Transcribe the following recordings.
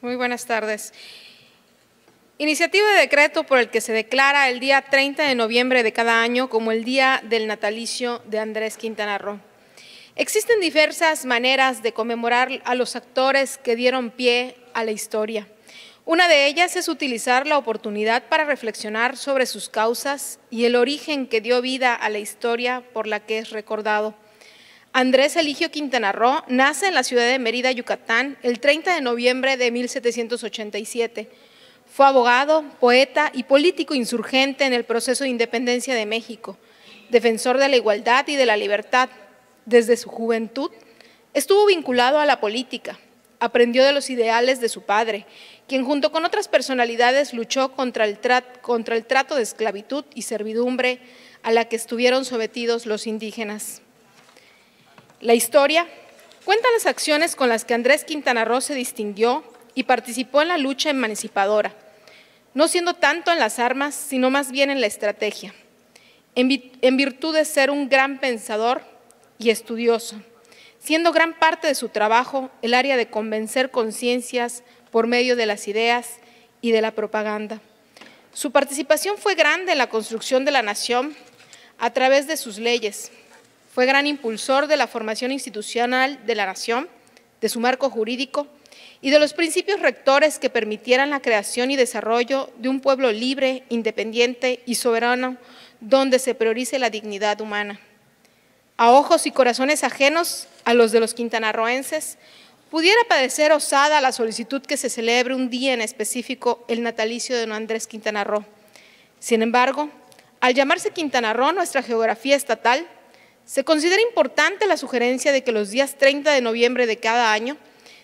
Muy buenas tardes. Iniciativa de decreto por el que se declara el día 30 de noviembre de cada año como el día del natalicio de Andrés Quintana Roo. Existen diversas maneras de conmemorar a los actores que dieron pie a la historia. Una de ellas es utilizar la oportunidad para reflexionar sobre sus causas y el origen que dio vida a la historia por la que es recordado. Andrés Eligio Quintana Roo nace en la ciudad de Mérida, Yucatán, el 30 de noviembre de 1787. Fue abogado, poeta y político insurgente en el proceso de independencia de México, defensor de la igualdad y de la libertad. Desde su juventud estuvo vinculado a la política, aprendió de los ideales de su padre, quien junto con otras personalidades luchó contra el, trato de esclavitud y servidumbre a la que estuvieron sometidos los indígenas. La historia cuenta las acciones con las que Andrés Quintana Roo se distinguió y participó en la lucha emancipadora, no siendo tanto en las armas, sino más bien en la estrategia, en virtud de ser un gran pensador y estudioso siendo gran parte de su trabajo el área de convencer conciencias por medio de las ideas y de la propaganda. Su participación fue grande en la construcción de la nación a través de sus leyes. Fue gran impulsor de la formación institucional de la nación, de su marco jurídico y de los principios rectores que permitieran la creación y desarrollo de un pueblo libre, independiente y soberano, donde se priorice la dignidad humana a ojos y corazones ajenos a los de los quintanarroenses, pudiera parecer osada la solicitud que se celebre un día en específico el natalicio de don Andrés Quintana Sin embargo, al llamarse Quintana nuestra geografía estatal, se considera importante la sugerencia de que los días 30 de noviembre de cada año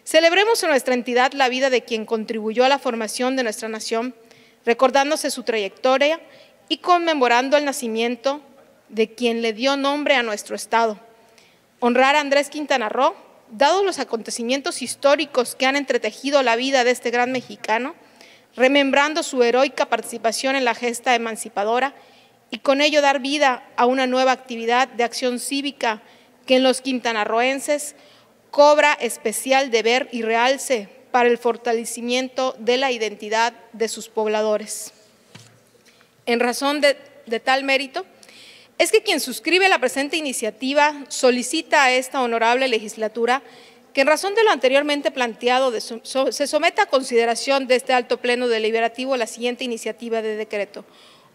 celebremos en nuestra entidad la vida de quien contribuyó a la formación de nuestra nación, recordándose su trayectoria y conmemorando el nacimiento, de quien le dio nombre a nuestro Estado. Honrar a Andrés Quintana Roo, dados los acontecimientos históricos que han entretejido la vida de este gran mexicano, remembrando su heroica participación en la gesta emancipadora y con ello dar vida a una nueva actividad de acción cívica que en los quintanarroenses cobra especial deber y realce para el fortalecimiento de la identidad de sus pobladores. En razón de, de tal mérito, es que quien suscribe la presente iniciativa solicita a esta honorable legislatura que en razón de lo anteriormente planteado se someta a consideración de este alto pleno deliberativo la siguiente iniciativa de decreto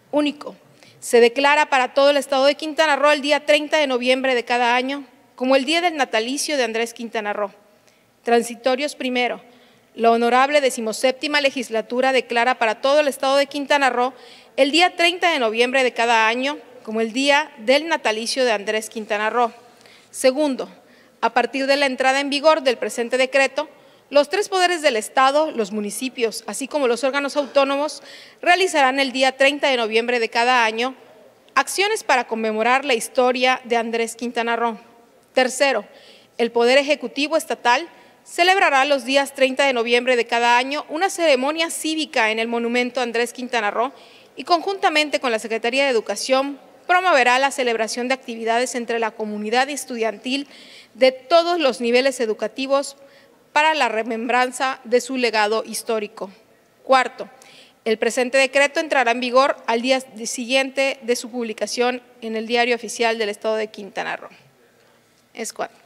único. Se declara para todo el estado de Quintana Roo el día 30 de noviembre de cada año como el día del natalicio de Andrés Quintana Roo. Transitorios primero. La honorable decimoséptima legislatura declara para todo el estado de Quintana Roo el día 30 de noviembre de cada año como el día del natalicio de Andrés Quintana Roo. Segundo, a partir de la entrada en vigor del presente decreto, los tres poderes del Estado, los municipios, así como los órganos autónomos, realizarán el día 30 de noviembre de cada año acciones para conmemorar la historia de Andrés Quintana Roo. Tercero, el Poder Ejecutivo Estatal celebrará los días 30 de noviembre de cada año una ceremonia cívica en el Monumento Andrés Quintana Roo y conjuntamente con la Secretaría de Educación, promoverá la celebración de actividades entre la comunidad estudiantil de todos los niveles educativos para la remembranza de su legado histórico. Cuarto, el presente decreto entrará en vigor al día siguiente de su publicación en el Diario Oficial del Estado de Quintana Roo. Es cuarto.